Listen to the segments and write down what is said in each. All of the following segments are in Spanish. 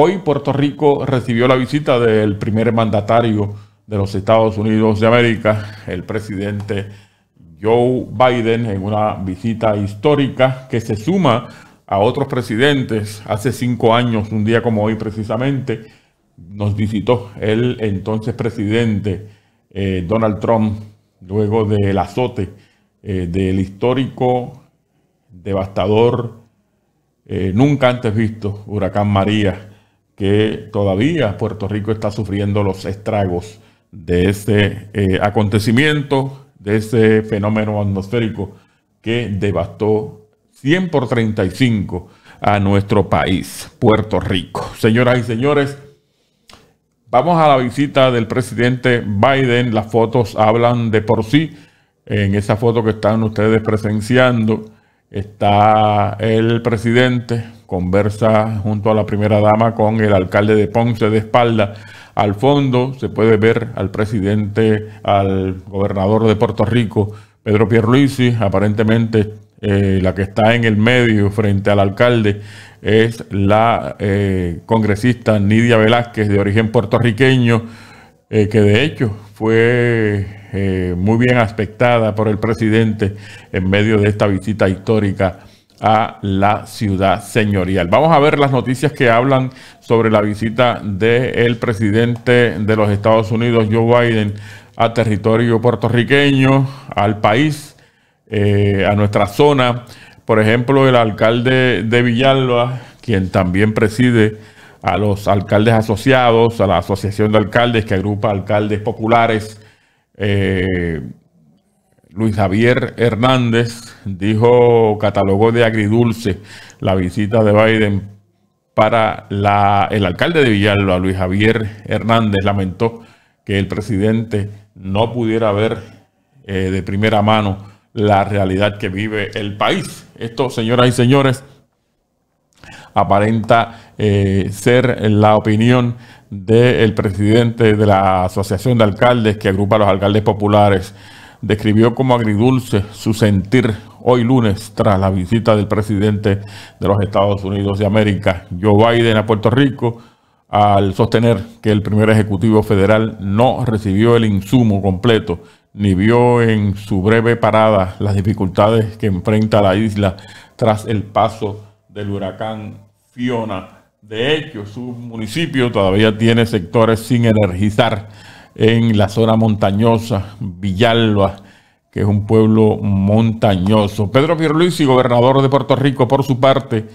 Hoy Puerto Rico recibió la visita del primer mandatario de los Estados Unidos de América, el presidente Joe Biden, en una visita histórica que se suma a otros presidentes. Hace cinco años, un día como hoy precisamente, nos visitó el entonces presidente eh, Donald Trump, luego del azote eh, del histórico, devastador, eh, nunca antes visto huracán María que todavía Puerto Rico está sufriendo los estragos de ese eh, acontecimiento, de ese fenómeno atmosférico que devastó 100 por 35 a nuestro país, Puerto Rico. Señoras y señores, vamos a la visita del presidente Biden. Las fotos hablan de por sí. En esa foto que están ustedes presenciando está el presidente conversa junto a la primera dama con el alcalde de Ponce de espalda. Al fondo se puede ver al presidente, al gobernador de Puerto Rico, Pedro Pierluisi, aparentemente eh, la que está en el medio frente al alcalde es la eh, congresista Nidia Velázquez, de origen puertorriqueño, eh, que de hecho fue muy bien aspectada por el presidente en medio de esta visita histórica a la ciudad señorial. Vamos a ver las noticias que hablan sobre la visita del presidente de los Estados Unidos, Joe Biden, a territorio puertorriqueño, al país, eh, a nuestra zona. Por ejemplo, el alcalde de Villalba, quien también preside a los alcaldes asociados, a la Asociación de Alcaldes que agrupa alcaldes populares. Eh, Luis Javier Hernández dijo, catalogó de agridulce la visita de Biden para el alcalde de Villalba, Luis Javier Hernández, lamentó que el presidente no pudiera ver eh, de primera mano la realidad que vive el país. Esto, señoras y señores, aparenta eh, ser la opinión del presidente de la Asociación de Alcaldes que agrupa a los alcaldes populares describió como agridulce su sentir hoy lunes tras la visita del presidente de los Estados Unidos de América, Joe Biden, a Puerto Rico, al sostener que el primer Ejecutivo Federal no recibió el insumo completo ni vio en su breve parada las dificultades que enfrenta la isla tras el paso del huracán Fiona. De hecho, su municipio todavía tiene sectores sin energizar en la zona montañosa, Villalba, que es un pueblo montañoso. Pedro Pierluisi, gobernador de Puerto Rico, por su parte,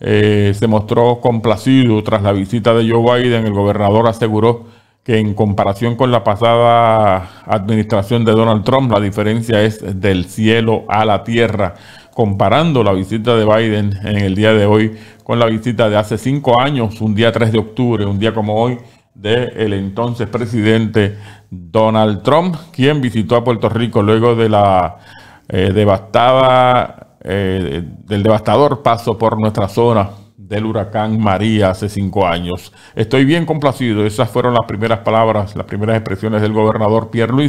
eh, se mostró complacido tras la visita de Joe Biden. El gobernador aseguró que en comparación con la pasada administración de Donald Trump, la diferencia es del cielo a la tierra, comparando la visita de Biden en el día de hoy con la visita de hace cinco años, un día 3 de octubre, un día como hoy, del entonces presidente Donald Trump, quien visitó a Puerto Rico luego de la eh, devastada, eh, del devastador paso por nuestra zona del huracán María hace cinco años. Estoy bien complacido. Esas fueron las primeras palabras, las primeras expresiones del gobernador Pierre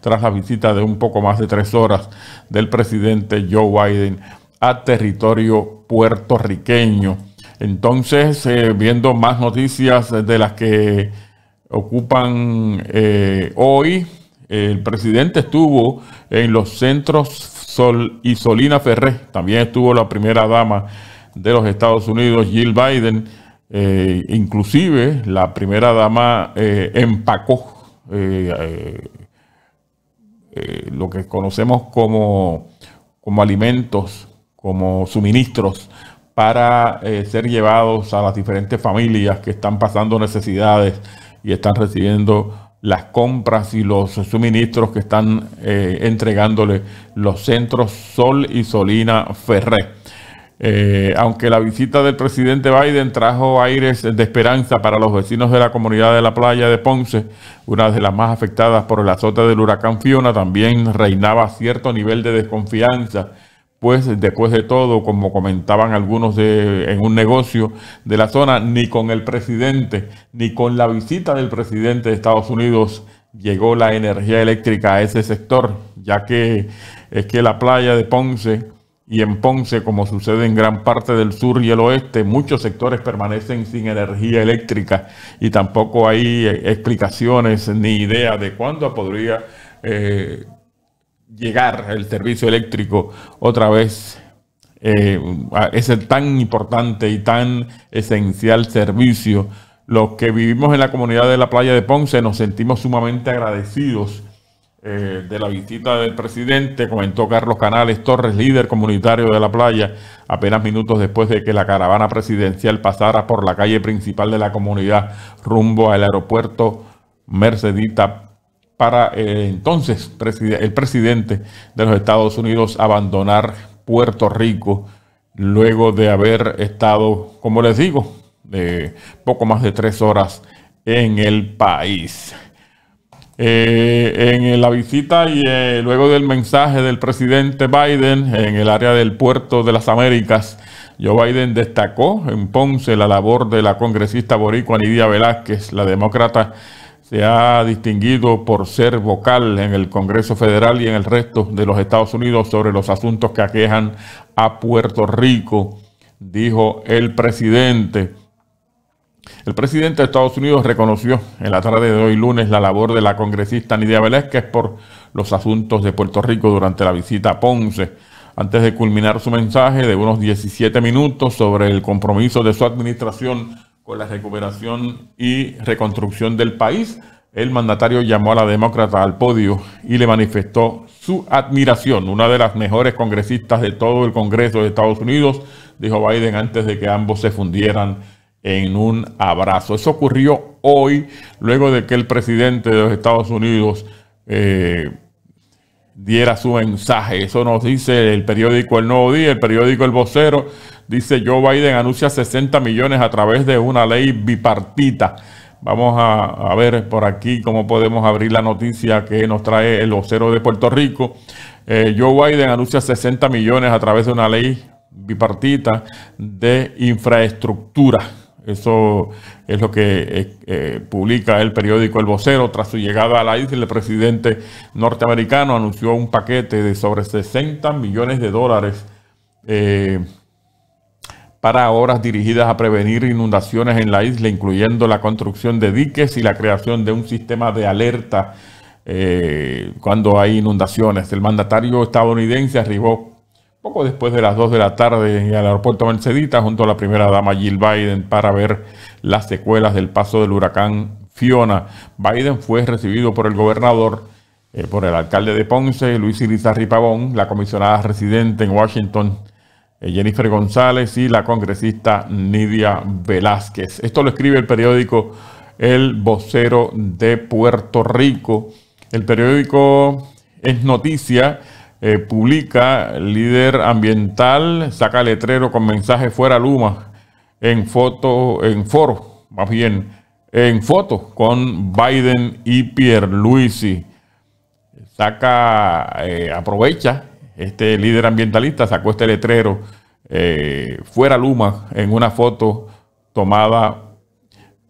tras la visita de un poco más de tres horas del presidente Joe Biden a territorio puertorriqueño. Entonces, eh, viendo más noticias de las que ocupan eh, hoy, el presidente estuvo en los centros Sol y Solina Ferré, también estuvo la primera dama de los Estados Unidos, Jill Biden, eh, inclusive la primera dama empacó lo que conocemos como, como alimentos, como suministros para eh, ser llevados a las diferentes familias que están pasando necesidades y están recibiendo las compras y los suministros que están eh, entregándole los centros Sol y Solina Ferré. Eh, aunque la visita del presidente Biden trajo aires de esperanza para los vecinos de la comunidad de la playa de Ponce, una de las más afectadas por el azote del huracán Fiona, también reinaba cierto nivel de desconfianza pues después de todo, como comentaban algunos en un negocio de la zona, ni con el presidente, ni con la visita del presidente de Estados Unidos llegó la energía eléctrica a ese sector, ya que es que la playa de Ponce y en Ponce, como sucede en gran parte del sur y el oeste, muchos sectores permanecen sin energía eléctrica y tampoco hay eh, explicaciones ni idea de cuándo podría... Eh, llegar el servicio eléctrico otra vez, eh, ese tan importante y tan esencial servicio. Los que vivimos en la comunidad de la playa de Ponce nos sentimos sumamente agradecidos eh, de la visita del presidente, comentó Carlos Canales Torres, líder comunitario de la playa, apenas minutos después de que la caravana presidencial pasara por la calle principal de la comunidad rumbo al aeropuerto Mercedita para eh, entonces el presidente de los Estados Unidos abandonar Puerto Rico luego de haber estado, como les digo, de poco más de tres horas en el país. Eh, en la visita y eh, luego del mensaje del presidente Biden en el área del puerto de las Américas, Joe Biden destacó en Ponce la labor de la congresista boricua Nidia Velázquez, la demócrata se ha distinguido por ser vocal en el Congreso Federal y en el resto de los Estados Unidos sobre los asuntos que aquejan a Puerto Rico, dijo el presidente. El presidente de Estados Unidos reconoció en la tarde de hoy lunes la labor de la congresista Nidia Velázquez por los asuntos de Puerto Rico durante la visita a Ponce. Antes de culminar su mensaje de unos 17 minutos sobre el compromiso de su administración con la recuperación y reconstrucción del país, el mandatario llamó a la demócrata al podio y le manifestó su admiración. Una de las mejores congresistas de todo el Congreso de Estados Unidos, dijo Biden antes de que ambos se fundieran en un abrazo. Eso ocurrió hoy, luego de que el presidente de los Estados Unidos eh, diera su mensaje. Eso nos dice el periódico El Nuevo Día, el periódico El Vocero, Dice Joe Biden anuncia 60 millones a través de una ley bipartita. Vamos a, ver por aquí cómo podemos abrir la noticia que nos trae el vocero de Puerto Rico. Eh, Joe Biden anuncia 60 millones a través de una ley bipartita de infraestructura. Eso es lo que eh, eh, publica el periódico El Vocero. Tras su llegada a la isla, el presidente norteamericano anunció un paquete de sobre 60 millones de dólares para obras dirigidas a prevenir inundaciones en la isla, incluyendo la construcción de diques y la creación de un sistema de alerta eh, cuando hay inundaciones. El mandatario estadounidense arribó poco después de las 2 de la tarde al aeropuerto Mercedita junto a la primera dama Jill Biden para ver las secuelas del paso del huracán Fiona. Biden fue recibido por el gobernador, eh, por el alcalde de Ponce, Luis Irizarry Pavón, la comisionada residente en Washington, eh, Jennifer González y la congresista Nidia Velázquez. Esto lo escribe el periódico El Vocero de Puerto Rico. El periódico es noticia, eh, publica líder ambiental, saca letrero con mensaje fuera Luma en foto, en foro, más bien en foto con Biden y Pierre Pierluisi. Saca, eh, aprovecha este líder ambientalista sacó este letrero eh, fuera Luma en una foto tomada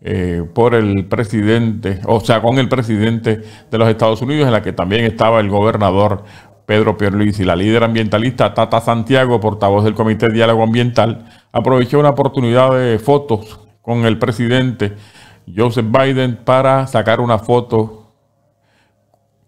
eh, por el presidente, o sea, con el presidente de los Estados Unidos, en la que también estaba el gobernador Pedro Pierluisi. La líder ambientalista Tata Santiago, portavoz del Comité de Diálogo Ambiental, aprovechó una oportunidad de fotos con el presidente Joseph Biden para sacar una foto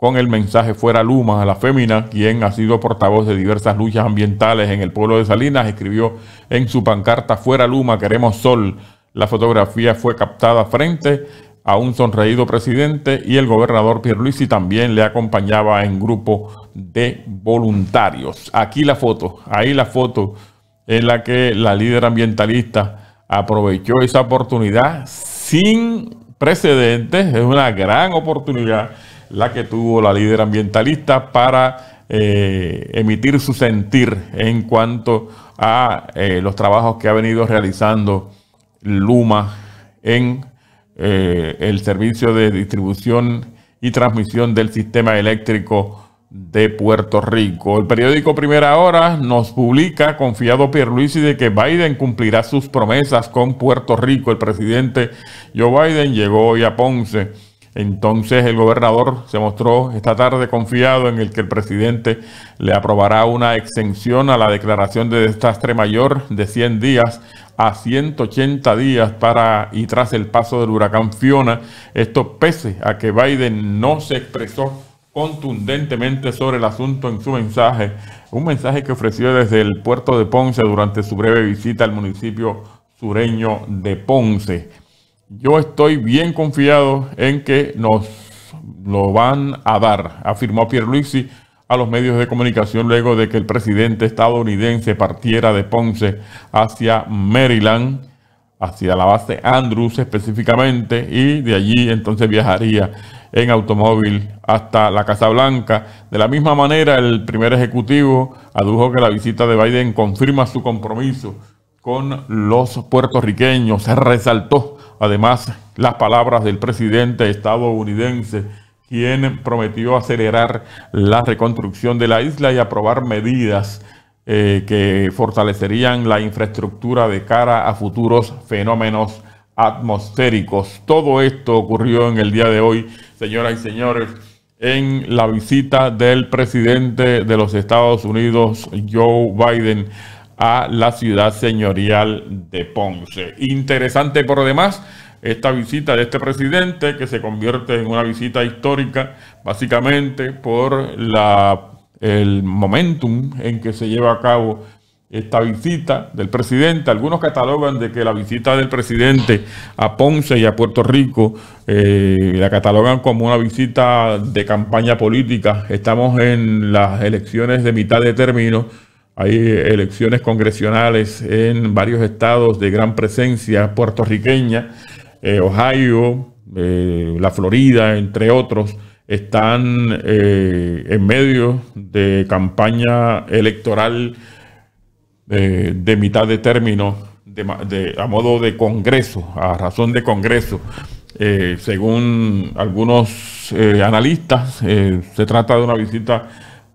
con el mensaje fuera Luma, la fémina, quien ha sido portavoz de diversas luchas ambientales en el pueblo de Salinas, escribió en su pancarta Fuera Luma, queremos sol. La fotografía fue captada frente a un sonreído presidente y el gobernador Pierluisi también le acompañaba en grupo de voluntarios. Aquí la foto, ahí la foto en la que la líder ambientalista aprovechó esa oportunidad sin precedentes, es una gran oportunidad la que tuvo la líder ambientalista para eh, emitir su sentir en cuanto a eh, los trabajos que ha venido realizando Luma en eh, el servicio de distribución y transmisión del sistema eléctrico de Puerto Rico. El periódico Primera Hora nos publica, confiado Pierluisi, de que Biden cumplirá sus promesas con Puerto Rico. El presidente Joe Biden llegó hoy a Ponce entonces el gobernador se mostró esta tarde confiado en el que el presidente le aprobará una exención a la declaración de desastre mayor de 100 días a 180 días para y tras el paso del huracán Fiona. Esto pese a que Biden no se expresó contundentemente sobre el asunto en su mensaje, un mensaje que ofreció desde el puerto de Ponce durante su breve visita al municipio sureño de Ponce yo estoy bien confiado en que nos lo van a dar, afirmó Pierluisi a los medios de comunicación luego de que el presidente estadounidense partiera de Ponce hacia Maryland, hacia la base Andrews específicamente, y de allí entonces viajaría en automóvil hasta la Casa Blanca. De la misma manera, el primer ejecutivo adujo que la visita de Biden confirma su compromiso con los puertorriqueños. Se resaltó Además, las palabras del presidente estadounidense, quien prometió acelerar la reconstrucción de la isla y aprobar medidas eh, que fortalecerían la infraestructura de cara a futuros fenómenos atmosféricos. Todo esto ocurrió en el día de hoy, señoras y señores, en la visita del presidente de los Estados Unidos, Joe Biden, a la ciudad señorial de Ponce. Interesante por demás esta visita de este presidente que se convierte en una visita histórica básicamente por el momentum en que se lleva a cabo esta visita del presidente. Algunos catalogan de que la visita del presidente a Ponce y a Puerto Rico eh, la catalogan como una visita de campaña política. Estamos en las elecciones de mitad de término hay elecciones congresionales en varios estados de gran presencia puertorriqueña, eh, Ohio, eh, la Florida, entre otros, están eh, en medio de campaña electoral de mitad de término, de, a modo de Congreso, a razón de Congreso. según algunos analistas, se trata de una visita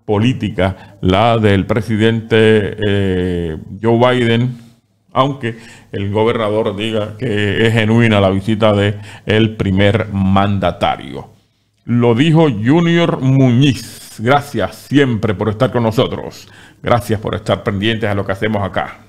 política, la del presidente eh, Joe Biden, aunque el gobernador diga que es genuina la visita de primer mandatario. Lo dijo Junior Muñiz. Gracias siempre por estar con nosotros. Gracias por estar pendientes a lo que hacemos acá.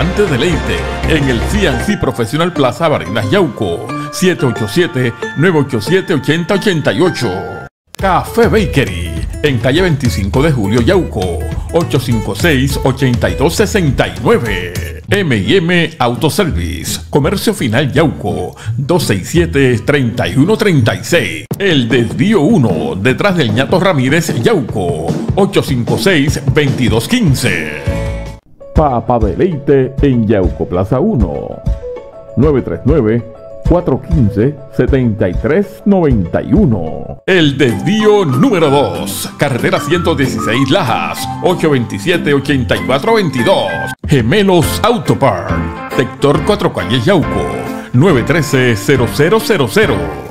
Restaurante Deleite en el CNC Profesional Plaza Barinas Yauco 787-987-8088. Café Bakery en calle 25 de Julio Yauco 856-8269. MM Autoservice, Comercio Final Yauco, 267-3136. El Desvío 1, detrás del ñato Ramírez Yauco, 856-2215. Papa Deleite en Yauco Plaza 1. 939-415-7391. El desvío número 2. Carrera 116 Lajas, 827-8422. Gemelos Autopark. Sector 4 Calle Yauco. 913-0000.